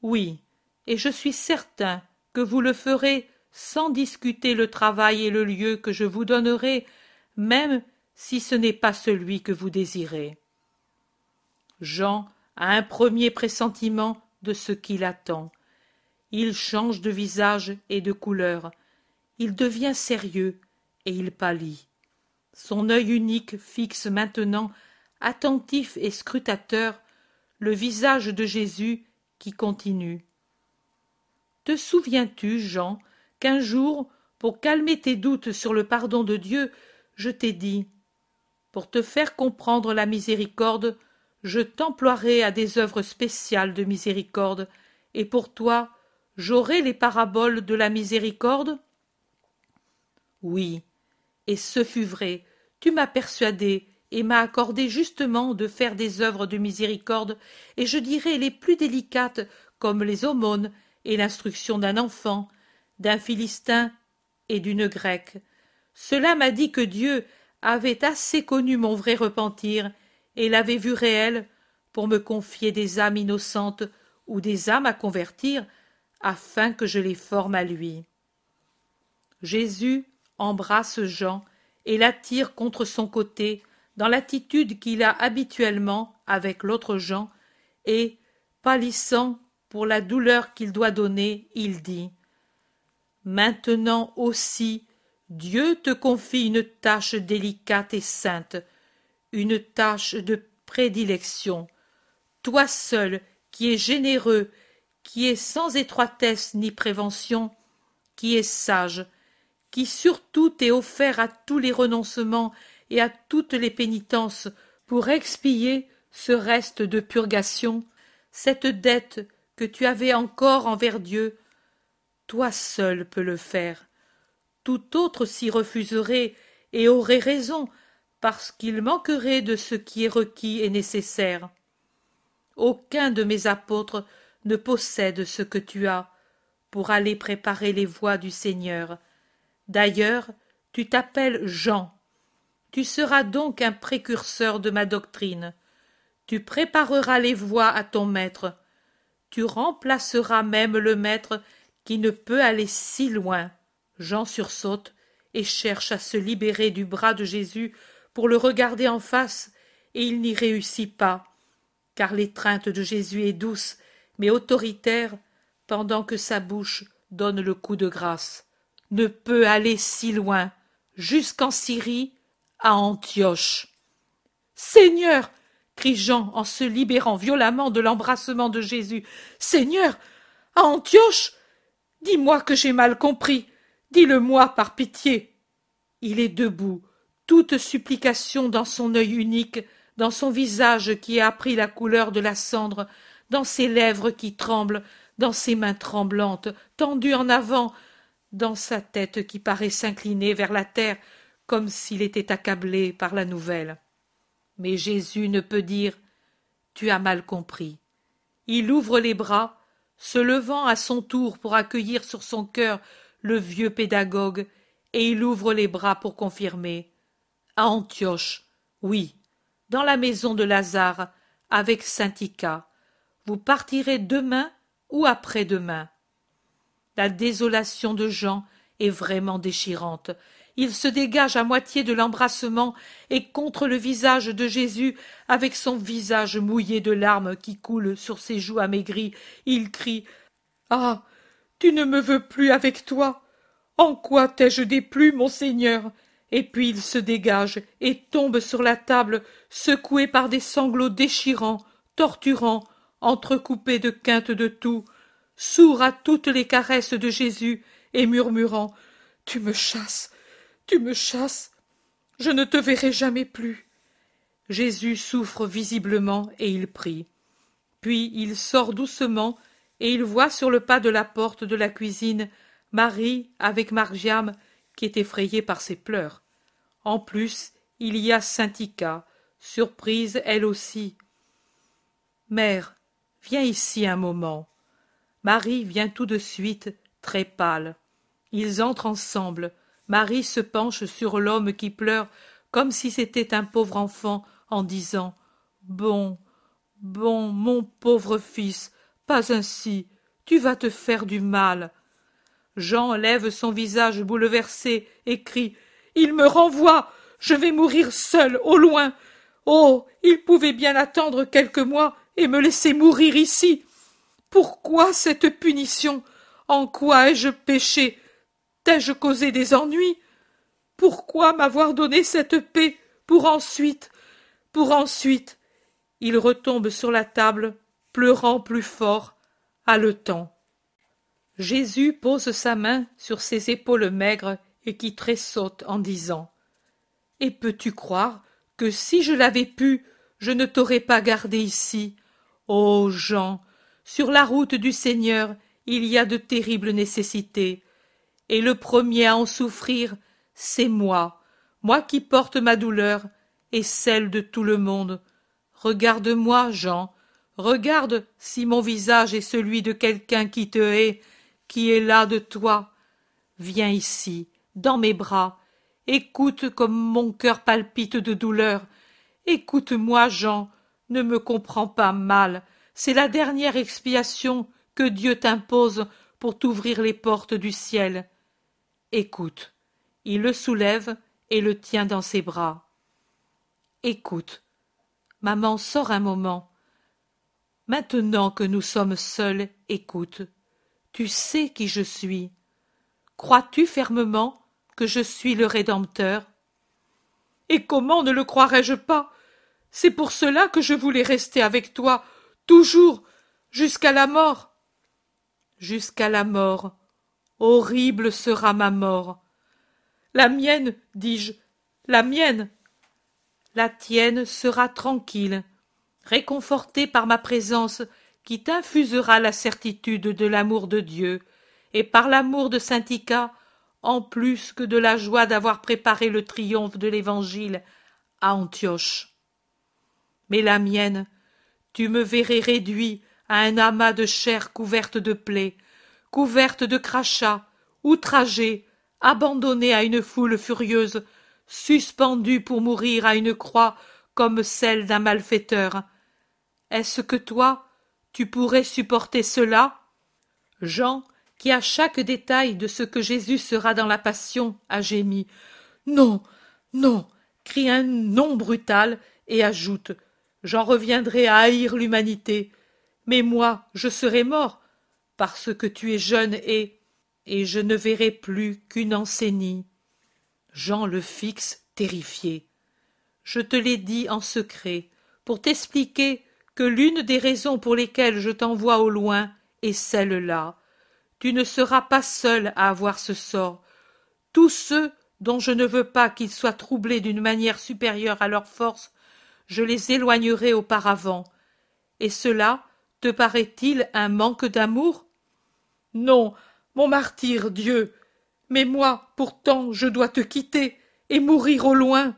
Speaker 1: Oui, et je suis certain que vous le ferez sans discuter le travail et le lieu que je vous donnerai, même si ce n'est pas celui que vous désirez. Jean a un premier pressentiment de ce qu'il attend. Il change de visage et de couleur. Il devient sérieux, et il pâlit. Son œil unique fixe maintenant, attentif et scrutateur, le visage de Jésus qui continue. Te souviens-tu, Jean, qu'un jour, pour calmer tes doutes sur le pardon de Dieu, je t'ai dit Pour te faire comprendre la miséricorde, je t'emploierai à des œuvres spéciales de miséricorde, et pour toi, j'aurai les paraboles de la miséricorde Oui, et ce fut vrai. Tu m'as persuadé et m'as accordé justement de faire des œuvres de miséricorde, et je dirais les plus délicates, comme les aumônes et l'instruction d'un enfant, d'un Philistin et d'une Grecque. Cela m'a dit que Dieu avait assez connu mon vrai repentir, et l'avait vu réel, pour me confier des âmes innocentes ou des âmes à convertir, afin que je les forme à lui. Jésus embrasse Jean et l'attire contre son côté dans l'attitude qu'il a habituellement avec l'autre Jean et, pâlissant pour la douleur qu'il doit donner, il dit Maintenant aussi, Dieu te confie une tâche délicate et sainte, une tâche de prédilection. Toi seul, qui es généreux, qui es sans étroitesse ni prévention, qui es sage, qui surtout est offert à tous les renoncements et à toutes les pénitences pour expier ce reste de purgation, cette dette que tu avais encore envers Dieu, toi seul peux le faire. Tout autre s'y refuserait et aurait raison, parce qu'il manquerait de ce qui est requis et nécessaire. Aucun de mes apôtres ne possède ce que tu as pour aller préparer les voies du Seigneur. D'ailleurs, tu t'appelles Jean. Tu seras donc un précurseur de ma doctrine. Tu prépareras les voies à ton maître. Tu remplaceras même le maître qui ne peut aller si loin. Jean sursaute et cherche à se libérer du bras de Jésus pour le regarder en face, et il n'y réussit pas, car l'étreinte de Jésus est douce, mais autoritaire, pendant que sa bouche donne le coup de grâce ne peut aller si loin, jusqu'en Syrie, à Antioche. Seigneur, crie Jean en se libérant violemment de l'embrassement de Jésus. Seigneur, à Antioche Dis-moi que j'ai mal compris. Dis-le-moi par pitié. Il est debout, toute supplication dans son œil unique, dans son visage qui a pris la couleur de la cendre, dans ses lèvres qui tremblent, dans ses mains tremblantes, tendues en avant, dans sa tête qui paraît s'incliner vers la terre comme s'il était accablé par la nouvelle. Mais Jésus ne peut dire Tu as mal compris. Il ouvre les bras, se levant à son tour pour accueillir sur son cœur le vieux pédagogue, et il ouvre les bras pour confirmer. À Antioche, oui, dans la maison de Lazare, avec Syntica. Vous partirez demain ou après-demain. La désolation de Jean est vraiment déchirante. Il se dégage à moitié de l'embrassement et contre le visage de Jésus, avec son visage mouillé de larmes qui coulent sur ses joues amaigries, il crie Ah Tu ne me veux plus avec toi En quoi t'ai-je déplu, mon Seigneur Et puis il se dégage et tombe sur la table, secoué par des sanglots déchirants, torturants, entrecoupés de quintes de tout sourd à toutes les caresses de Jésus, et murmurant Tu me chasses, tu me chasses, je ne te verrai jamais plus. Jésus souffre visiblement et il prie. Puis il sort doucement et il voit sur le pas de la porte de la cuisine Marie avec Margiam qui est effrayée par ses pleurs. En plus, il y a Syntica, surprise elle aussi. Mère, viens ici un moment. Marie vient tout de suite, très pâle. Ils entrent ensemble. Marie se penche sur l'homme qui pleure comme si c'était un pauvre enfant en disant Bon, bon, mon pauvre fils, pas ainsi, tu vas te faire du mal. Jean lève son visage bouleversé et crie Il me renvoie Je vais mourir seul, au loin Oh il pouvait bien attendre quelques mois et me laisser mourir ici pourquoi cette punition En quoi ai-je péché T'ai-je causé des ennuis Pourquoi m'avoir donné cette paix pour ensuite Pour ensuite Il retombe sur la table, pleurant plus fort, haletant. Jésus pose sa main sur ses épaules maigres et qui tressaute en disant Et peux-tu croire que si je l'avais pu, je ne t'aurais pas gardé ici Ô Jean, sur la route du Seigneur, il y a de terribles nécessités, et le premier à en souffrir, c'est moi, moi qui porte ma douleur et celle de tout le monde. Regarde-moi, Jean, regarde si mon visage est celui de quelqu'un qui te hait, qui est là de toi. Viens ici, dans mes bras, écoute comme mon cœur palpite de douleur, écoute-moi, Jean, ne me comprends pas mal, c'est la dernière expiation que Dieu t'impose pour t'ouvrir les portes du ciel. Écoute. Il le soulève et le tient dans ses bras. Écoute. Maman sort un moment. Maintenant que nous sommes seuls, écoute. Tu sais qui je suis. Crois-tu fermement que je suis le Rédempteur Et comment ne le croirais-je pas C'est pour cela que je voulais rester avec toi toujours jusqu'à la mort jusqu'à la mort horrible sera ma mort la mienne dis-je la mienne la tienne sera tranquille réconfortée par ma présence qui t'infusera la certitude de l'amour de Dieu, et par l'amour de saint en plus que de la joie d'avoir préparé le triomphe de l'Évangile à Antioche. Mais la mienne tu me verrais réduit à un amas de chair couverte de plaies, couverte de crachats, outragé, abandonné à une foule furieuse, suspendu pour mourir à une croix comme celle d'un malfaiteur. Est-ce que toi, tu pourrais supporter cela Jean, qui à chaque détail de ce que Jésus sera dans la passion, a gémi. Non, non, crie un non brutal et ajoute j'en reviendrai à haïr l'humanité. Mais moi, je serai mort, parce que tu es jeune et. et je ne verrai plus qu'une enseignie. Jean le fixe, terrifié. Je te l'ai dit en secret, pour t'expliquer que l'une des raisons pour lesquelles je t'envoie au loin est celle-là. Tu ne seras pas seul à avoir ce sort. Tous ceux dont je ne veux pas qu'ils soient troublés d'une manière supérieure à leur force je les éloignerai auparavant. Et cela te paraît-il un manque d'amour Non, mon martyr, Dieu Mais moi, pourtant, je dois te quitter et mourir au loin.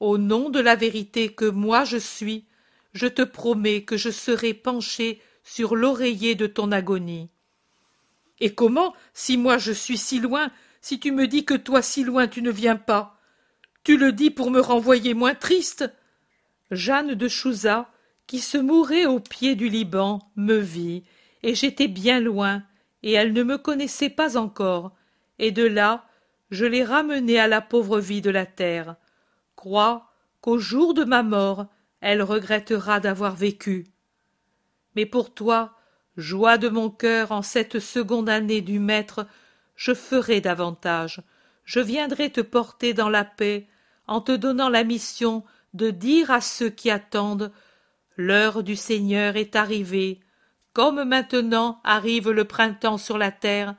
Speaker 1: Au nom de la vérité que moi je suis, je te promets que je serai penché sur l'oreiller de ton agonie. Et comment, si moi je suis si loin, si tu me dis que toi si loin tu ne viens pas Tu le dis pour me renvoyer moins triste Jeanne de Chouza, qui se mourait au pied du Liban, me vit, et j'étais bien loin, et elle ne me connaissait pas encore, et de là je l'ai ramenée à la pauvre vie de la terre. Crois qu'au jour de ma mort elle regrettera d'avoir vécu. Mais pour toi, joie de mon cœur en cette seconde année du maître, je ferai davantage. Je viendrai te porter dans la paix, en te donnant la mission de dire à ceux qui attendent L'heure du Seigneur est arrivée, comme maintenant arrive le printemps sur la terre,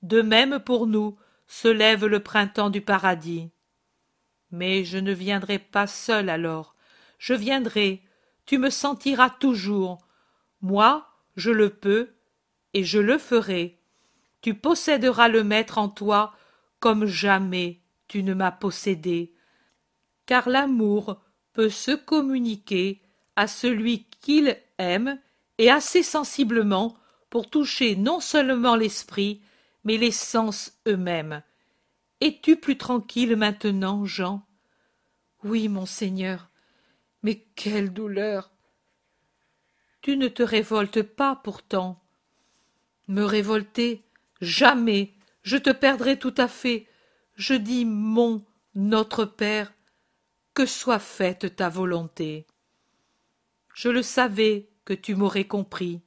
Speaker 1: de même pour nous se lève le printemps du paradis. Mais je ne viendrai pas seul alors, je viendrai, tu me sentiras toujours, moi, je le peux, et je le ferai. Tu posséderas le Maître en toi comme jamais tu ne m'as possédé. Car l'amour peut se communiquer à celui qu'il aime et assez sensiblement pour toucher non seulement l'esprit, mais les sens eux-mêmes. Es-tu plus tranquille maintenant, Jean Oui, mon Seigneur. Mais quelle douleur Tu ne te révoltes pas pourtant. Me révolter Jamais. Je te perdrai tout à fait. Je dis mon, notre Père, que soit faite ta volonté. Je le savais que tu m'aurais compris.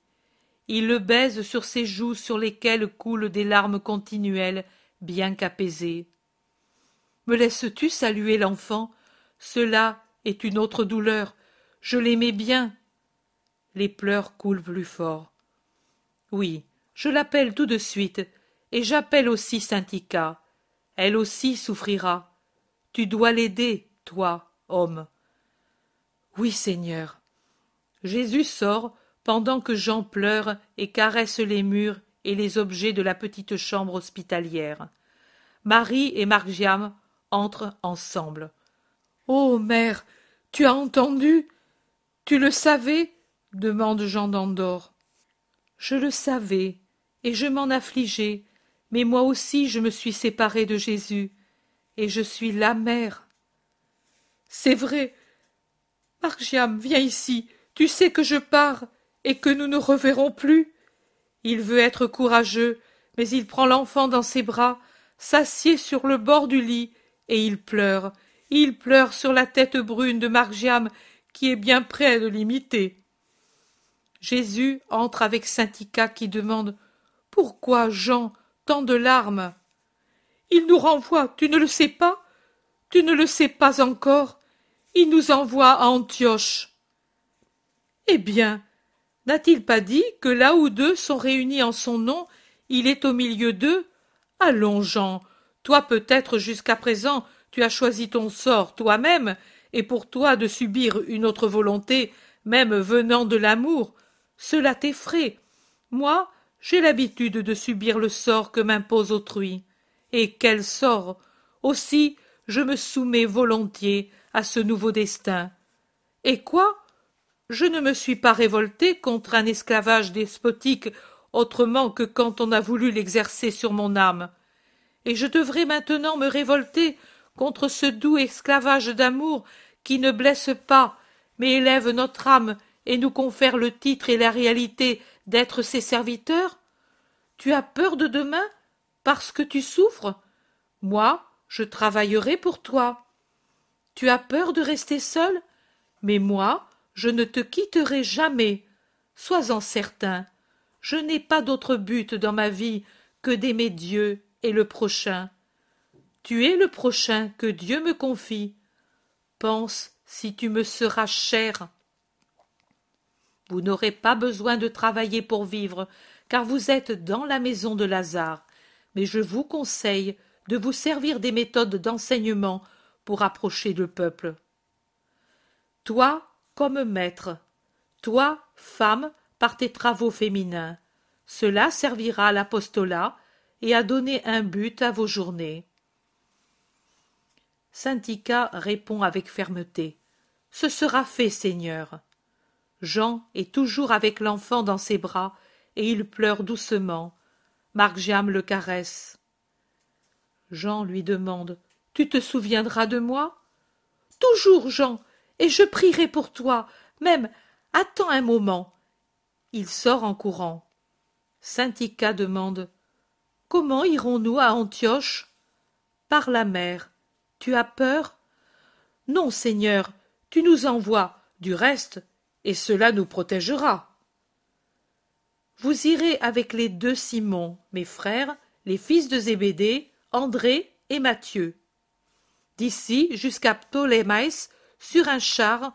Speaker 1: Il le baise sur ses joues sur lesquelles coulent des larmes continuelles, bien qu'apaisées. Me laisses-tu saluer l'enfant Cela est une autre douleur. Je l'aimais bien. Les pleurs coulent plus fort. Oui, je l'appelle tout de suite, et j'appelle aussi Syntica. Elle aussi souffrira. Tu dois l'aider toi, homme. Oui, Seigneur. Jésus sort pendant que Jean pleure et caresse les murs et les objets de la petite chambre hospitalière. Marie et Margiam entrent ensemble. Oh, mère, tu as entendu Tu le savais demande Jean d'Andorre. Je le savais, et je m'en affligeais, mais moi aussi je me suis séparée de Jésus, et je suis la mère c'est vrai. Margiam, viens ici. Tu sais que je pars et que nous ne reverrons plus. Il veut être courageux, mais il prend l'enfant dans ses bras, s'assied sur le bord du lit, et il pleure. Il pleure sur la tête brune de Margiam, qui est bien près de l'imiter. Jésus entre avec Saintica qui demande Pourquoi, Jean, tant de larmes Il nous renvoie, tu ne le sais pas Tu ne le sais pas encore il nous envoie à Antioche. Eh bien, n'a-t-il pas dit que là où deux sont réunis en son nom, il est au milieu d'eux Allons, Jean, toi peut-être jusqu'à présent tu as choisi ton sort toi-même, et pour toi de subir une autre volonté, même venant de l'amour, cela t'effraie. Moi, j'ai l'habitude de subir le sort que m'impose autrui. Et quel sort Aussi, je me soumets volontiers, à ce nouveau destin. Et quoi Je ne me suis pas révolté contre un esclavage despotique autrement que quand on a voulu l'exercer sur mon âme. Et je devrais maintenant me révolter contre ce doux esclavage d'amour qui ne blesse pas, mais élève notre âme et nous confère le titre et la réalité d'être ses serviteurs Tu as peur de demain parce que tu souffres Moi, je travaillerai pour toi. Tu as peur de rester seul Mais moi, je ne te quitterai jamais. Sois-en certain. Je n'ai pas d'autre but dans ma vie que d'aimer Dieu et le prochain. Tu es le prochain que Dieu me confie. Pense si tu me seras cher. Vous n'aurez pas besoin de travailler pour vivre, car vous êtes dans la maison de Lazare. Mais je vous conseille de vous servir des méthodes d'enseignement pour approcher le peuple. Toi, comme maître, toi, femme, par tes travaux féminins, cela servira à l'apostolat et à donner un but à vos journées. Syndicat répond avec fermeté. Ce sera fait, Seigneur. Jean est toujours avec l'enfant dans ses bras, et il pleure doucement. Marc le caresse. Jean lui demande tu te souviendras de moi toujours jean et je prierai pour toi même attends un moment il sort en courant Syntica demande comment irons-nous à antioche par la mer tu as peur non seigneur tu nous envoies du reste et cela nous protégera vous irez avec les deux simons mes frères les fils de zébédée andré et Mathieu d'ici jusqu'à Ptolémaïs sur un char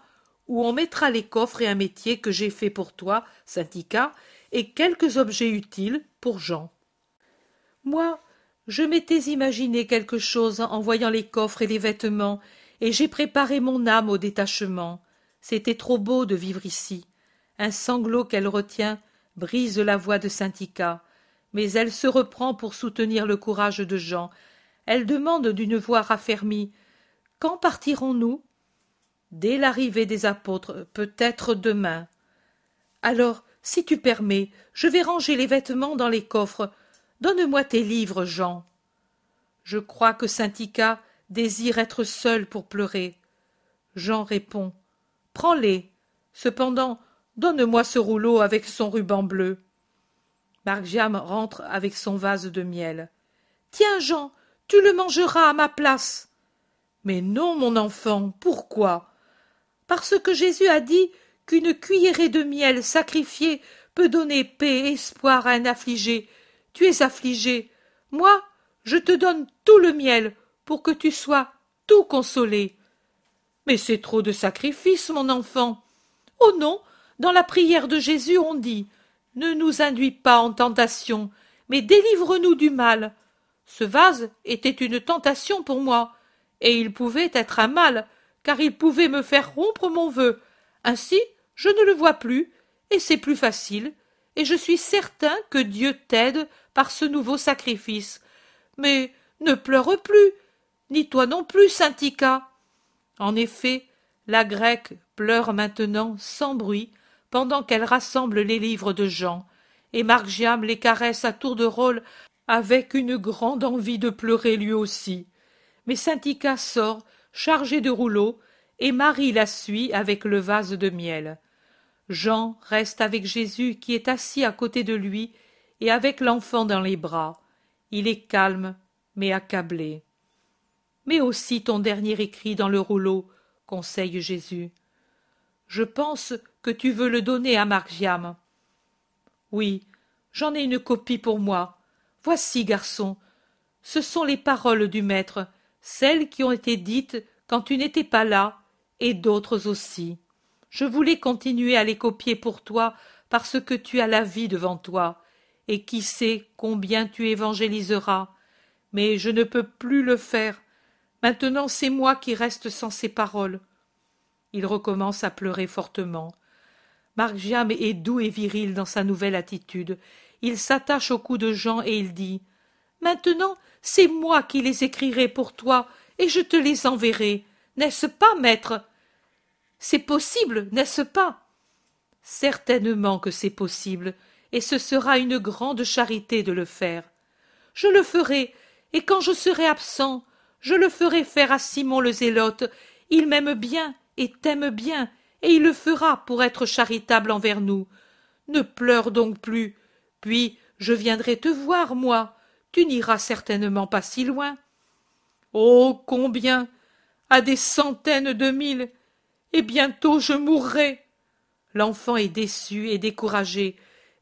Speaker 1: où on mettra les coffres et un métier que j'ai fait pour toi, syndicat, et quelques objets utiles pour Jean. Moi, je m'étais imaginé quelque chose en voyant les coffres et les vêtements, et j'ai préparé mon âme au détachement. C'était trop beau de vivre ici. Un sanglot qu'elle retient brise la voix de Syntica, mais elle se reprend pour soutenir le courage de Jean, elle demande d'une voix raffermie Quand partirons-nous Dès l'arrivée des apôtres, peut-être demain. Alors, si tu permets, je vais ranger les vêtements dans les coffres. Donne-moi tes livres, Jean. Je crois que Saint-Ika désire être seul pour pleurer. Jean répond Prends-les. Cependant, donne-moi ce rouleau avec son ruban bleu. Margiam rentre avec son vase de miel. Tiens, Jean, tu le mangeras à ma place. Mais non, mon enfant, pourquoi? Parce que Jésus a dit qu'une cuillerée de miel sacrifiée peut donner paix et espoir à un affligé. Tu es affligé. Moi, je te donne tout le miel pour que tu sois tout consolé. Mais c'est trop de sacrifice, mon enfant. Oh non, dans la prière de Jésus, on dit Ne nous induis pas en tentation, mais délivre-nous du mal. Ce vase était une tentation pour moi, et il pouvait être un mal, car il pouvait me faire rompre mon vœu. Ainsi, je ne le vois plus, et c'est plus facile, et je suis certain que Dieu t'aide par ce nouveau sacrifice. Mais ne pleure plus, ni toi non plus, Syntica. En effet, la grecque pleure maintenant sans bruit pendant qu'elle rassemble les livres de Jean, et Margiam les caresse à tour de rôle avec une grande envie de pleurer lui aussi. Mais Syntyca sort, chargé de rouleaux, et Marie la suit avec le vase de miel. Jean reste avec Jésus qui est assis à côté de lui et avec l'enfant dans les bras. Il est calme, mais accablé. Mets aussi ton dernier écrit dans le rouleau, conseille Jésus. Je pense que tu veux le donner à Margiam. Oui, j'en ai une copie pour moi, Voici, garçon, ce sont les paroles du maître, celles qui ont été dites quand tu n'étais pas là, et d'autres aussi. Je voulais continuer à les copier pour toi parce que tu as la vie devant toi, et qui sait combien tu évangéliseras, mais je ne peux plus le faire. Maintenant c'est moi qui reste sans ces paroles. Il recommence à pleurer fortement. Margiam est doux et viril dans sa nouvelle attitude, il s'attache au cou de Jean et il dit Maintenant, c'est moi qui les écrirai pour toi et je te les enverrai. N'est-ce pas, maître C'est possible, n'est-ce pas Certainement que c'est possible, et ce sera une grande charité de le faire. Je le ferai, et quand je serai absent, je le ferai faire à Simon le Zélote. Il m'aime bien et t'aime bien, et il le fera pour être charitable envers nous. Ne pleure donc plus, puis je viendrai te voir, moi. Tu n'iras certainement pas si loin. Oh. Combien. À des centaines de mille. Et bientôt je mourrai. L'enfant est déçu et découragé,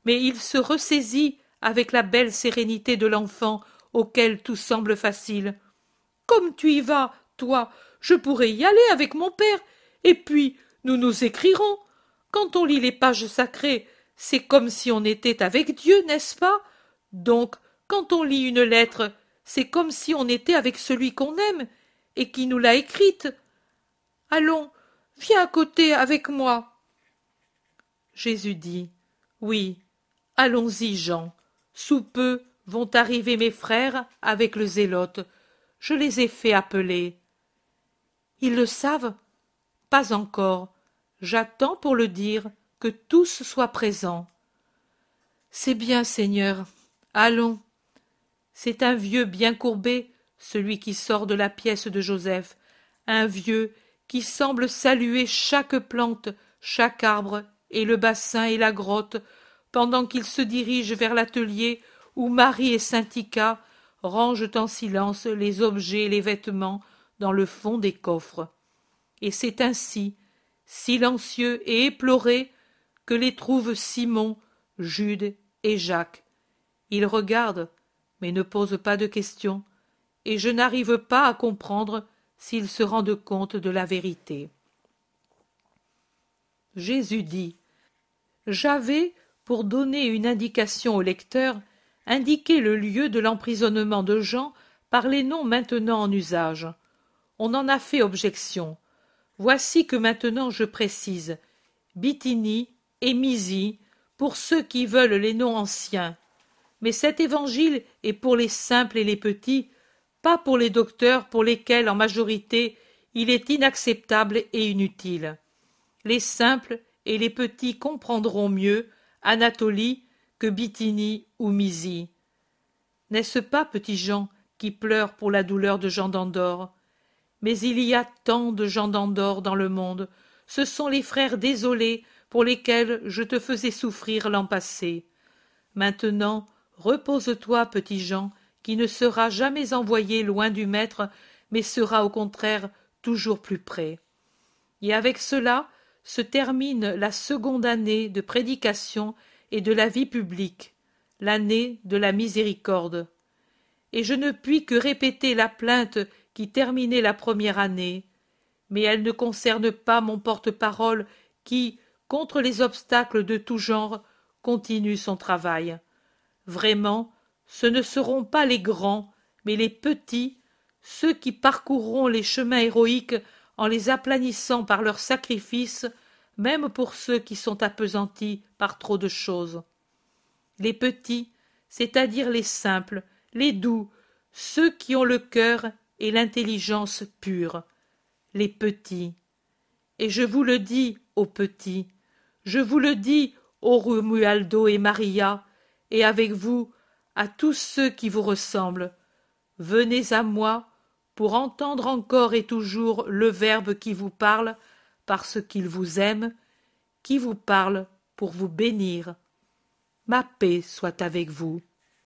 Speaker 1: mais il se ressaisit avec la belle sérénité de l'enfant auquel tout semble facile. Comme tu y vas, toi, je pourrai y aller avec mon père, et puis nous nous écrirons. Quand on lit les pages sacrées, c'est comme si on était avec Dieu, n'est-ce pas Donc, quand on lit une lettre, c'est comme si on était avec celui qu'on aime et qui nous l'a écrite. Allons, viens à côté avec moi. Jésus dit Oui, allons-y, Jean. Sous peu vont arriver mes frères avec le zélote. Je les ai fait appeler. Ils le savent Pas encore. J'attends pour le dire que tous soient présents. C'est bien, Seigneur. Allons. C'est un vieux bien courbé, celui qui sort de la pièce de Joseph, un vieux qui semble saluer chaque plante, chaque arbre, et le bassin et la grotte, pendant qu'il se dirige vers l'atelier où Marie et Saintica rangent en silence les objets et les vêtements dans le fond des coffres. Et c'est ainsi, silencieux et éploré, que les trouvent Simon, Jude et Jacques. Ils regardent, mais ne posent pas de questions, et je n'arrive pas à comprendre s'ils se rendent compte de la vérité. Jésus dit J'avais, pour donner une indication au lecteur, indiqué le lieu de l'emprisonnement de Jean par les noms maintenant en usage. On en a fait objection. Voici que maintenant je précise Bithynie, et pour ceux qui veulent les noms anciens. Mais cet évangile est pour les simples et les petits, pas pour les docteurs pour lesquels en majorité il est inacceptable et inutile. Les simples et les petits comprendront mieux Anatolie que Bithynie ou Misi. N'est-ce pas, petit Jean, qui pleure pour la douleur de Jean d'Andorre Mais il y a tant de Jean d'Andorre dans le monde. Ce sont les frères désolés pour lesquels je te faisais souffrir l'an passé. Maintenant, repose-toi, petit Jean, qui ne sera jamais envoyé loin du maître, mais sera au contraire toujours plus près. Et avec cela se termine la seconde année de prédication et de la vie publique, l'année de la miséricorde. Et je ne puis que répéter la plainte qui terminait la première année, mais elle ne concerne pas mon porte-parole qui, contre les obstacles de tout genre, continue son travail. Vraiment, ce ne seront pas les grands, mais les petits, ceux qui parcourront les chemins héroïques en les aplanissant par leurs sacrifices, même pour ceux qui sont appesantis par trop de choses. Les petits, c'est-à-dire les simples, les doux, ceux qui ont le cœur et l'intelligence pure. Les petits. Et je vous le dis, aux petits, je vous le dis, ô Romualdo et Maria, et avec vous, à tous ceux qui vous ressemblent, venez à moi pour entendre encore et toujours le Verbe qui vous parle parce qu'il vous aime, qui vous parle pour vous bénir. Ma paix soit avec vous.